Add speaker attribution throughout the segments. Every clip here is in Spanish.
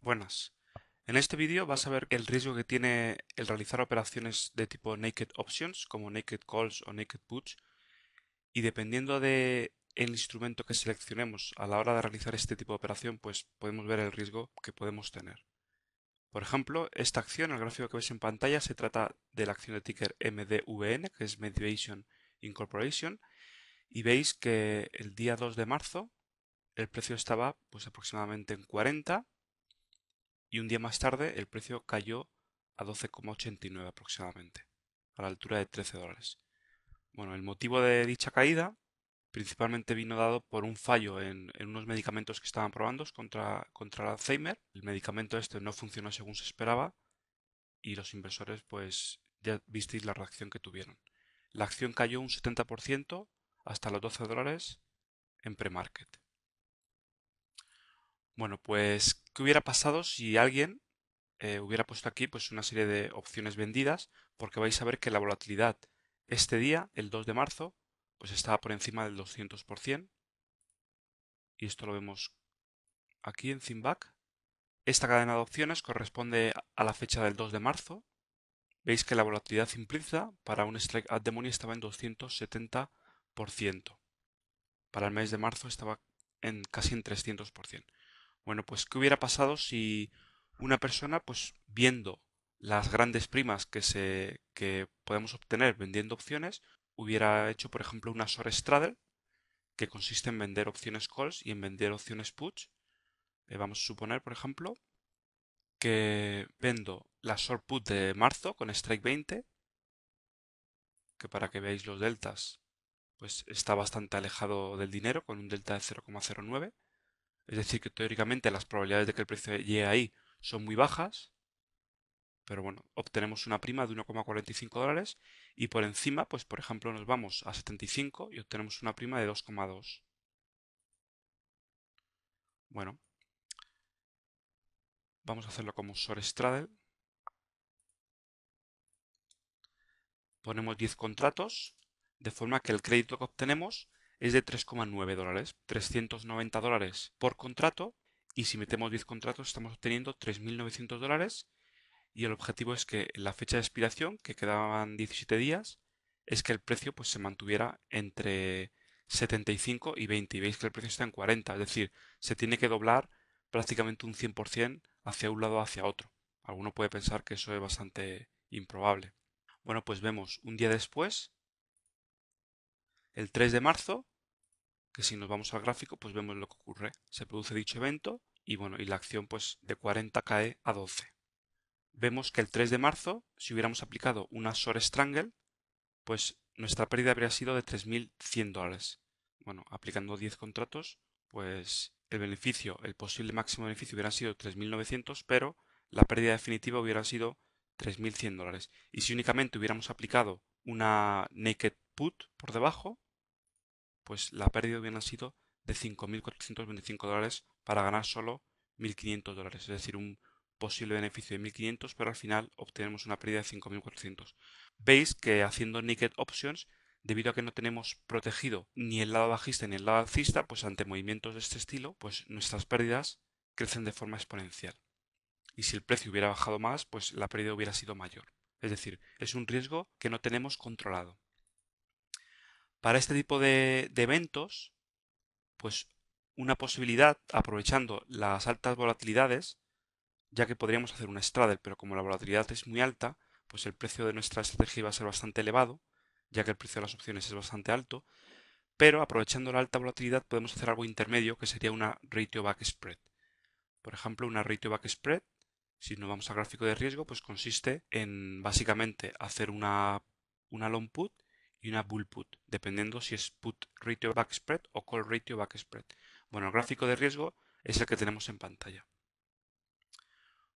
Speaker 1: Buenas. En este vídeo vas a ver el riesgo que tiene el realizar operaciones de tipo naked options, como naked calls o naked puts, y dependiendo de instrumento que seleccionemos a la hora de realizar este tipo de operación, pues podemos ver el riesgo que podemos tener. Por ejemplo, esta acción, el gráfico que veis en pantalla, se trata de la acción de ticker MDVN, que es Medivation Incorporation, y veis que el día 2 de marzo el precio estaba pues aproximadamente en 40 y un día más tarde el precio cayó a 12,89 aproximadamente, a la altura de 13 dólares. Bueno, el motivo de dicha caída principalmente vino dado por un fallo en, unos medicamentos que estaban probando contra, contra Alzheimer. El medicamento este no funcionó según se esperaba y los inversores pues ya visteis la reacción que tuvieron. La acción cayó un 70% hasta los 12 dólares en pre-market. Bueno, pues ¿Qué hubiera pasado si alguien eh, hubiera puesto aquí pues, una serie de opciones vendidas? Porque vais a ver que la volatilidad este día, el 2 de marzo, pues estaba por encima del 200%. Y esto lo vemos aquí en Zimbac. Esta cadena de opciones corresponde a la fecha del 2 de marzo. Veis que la volatilidad implícita para un strike at the money estaba en 270%. Para el mes de marzo estaba en casi en 300%. Bueno, pues ¿qué hubiera pasado si una persona, pues viendo las grandes primas que, se, que podemos obtener vendiendo opciones, hubiera hecho, por ejemplo, una short straddle, que consiste en vender opciones calls y en vender opciones puts. Eh, vamos a suponer, por ejemplo, que vendo la short put de marzo con strike 20, que para que veáis los deltas, pues está bastante alejado del dinero, con un delta de 0,09. Es decir, que teóricamente las probabilidades de que el precio llegue ahí son muy bajas, pero bueno, obtenemos una prima de 1,45 dólares y por encima, pues por ejemplo, nos vamos a 75 y obtenemos una prima de 2,2. Bueno, vamos a hacerlo como straddle. Ponemos 10 contratos, de forma que el crédito que obtenemos es de 3,9 dólares, 390 dólares por contrato y si metemos 10 contratos estamos obteniendo 3.900 dólares y el objetivo es que la fecha de expiración, que quedaban 17 días, es que el precio pues, se mantuviera entre 75 y 20 y veis que el precio está en 40, es decir, se tiene que doblar prácticamente un 100% hacia un lado o hacia otro. Alguno puede pensar que eso es bastante improbable. Bueno, pues vemos un día después el 3 de marzo, que si nos vamos al gráfico, pues vemos lo que ocurre. Se produce dicho evento y bueno, y la acción pues de 40 cae a 12. Vemos que el 3 de marzo, si hubiéramos aplicado una short strangle, pues nuestra pérdida habría sido de 3.100 dólares. Bueno, aplicando 10 contratos, pues el beneficio, el posible máximo beneficio hubiera sido 3.900, pero la pérdida definitiva hubiera sido 3.100 dólares. Y si únicamente hubiéramos aplicado una naked put por debajo, pues la pérdida hubiera sido de 5.425 dólares para ganar solo 1.500 dólares, es decir, un posible beneficio de 1.500, pero al final obtenemos una pérdida de 5.400. Veis que haciendo naked options, debido a que no tenemos protegido ni el lado bajista ni el lado alcista, pues ante movimientos de este estilo, pues nuestras pérdidas crecen de forma exponencial. Y si el precio hubiera bajado más, pues la pérdida hubiera sido mayor. Es decir, es un riesgo que no tenemos controlado. Para este tipo de, eventos, pues una posibilidad, aprovechando las altas volatilidades, ya que podríamos hacer una straddle, pero como la volatilidad es muy alta, pues el precio de nuestra estrategia va a ser bastante elevado, ya que el precio de las opciones es bastante alto, pero aprovechando la alta volatilidad podemos hacer algo intermedio que sería una ratio back spread. Por ejemplo, una ratio back spread, si nos vamos al gráfico de riesgo, pues consiste en básicamente hacer una, una long put y una bull put, dependiendo si es put ratio backspread o call ratio backspread. Bueno, el gráfico de riesgo es el que tenemos en pantalla.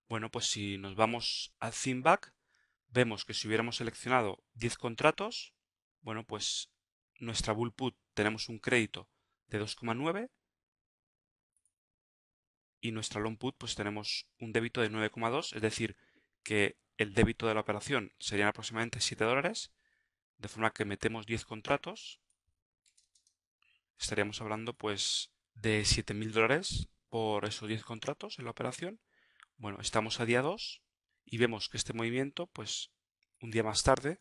Speaker 1: Bueno, pues si nos vamos al back vemos que si hubiéramos seleccionado 10 contratos, bueno, pues nuestra bull put tenemos un crédito de 2,9 y nuestra long put pues tenemos un débito de 9,2, es decir, que el débito de la operación serían aproximadamente 7 dólares de forma que metemos 10 contratos, estaríamos hablando pues de 7.000 dólares por esos 10 contratos en la operación. Bueno, estamos a día 2 y vemos que este movimiento, pues un día más tarde,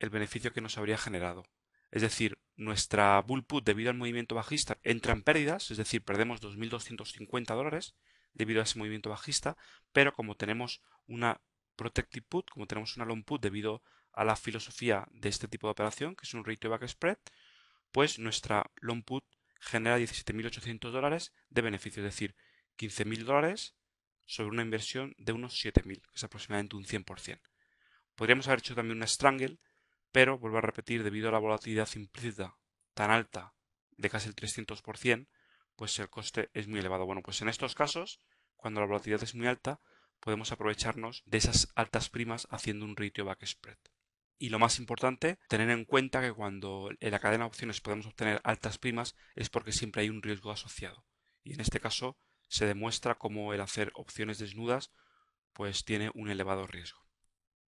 Speaker 1: el beneficio que nos habría generado. Es decir, nuestra bull put debido al movimiento bajista entra en pérdidas, es decir, perdemos 2.250 dólares debido a ese movimiento bajista, pero como tenemos una protective put, como tenemos una long put debido a la filosofía de este tipo de operación, que es un ratio back spread, pues nuestra long put genera 17.800 dólares de beneficio, es decir, 15.000 dólares sobre una inversión de unos 7.000, que es aproximadamente un 100%. Podríamos haber hecho también una strangle, pero vuelvo a repetir, debido a la volatilidad implícita tan alta de casi el 300%, pues el coste es muy elevado. Bueno, pues en estos casos, cuando la volatilidad es muy alta, podemos aprovecharnos de esas altas primas haciendo un ratio back spread. Y lo más importante, tener en cuenta que cuando en la cadena de opciones podemos obtener altas primas es porque siempre hay un riesgo asociado. Y en este caso se demuestra cómo el hacer opciones desnudas pues tiene un elevado riesgo.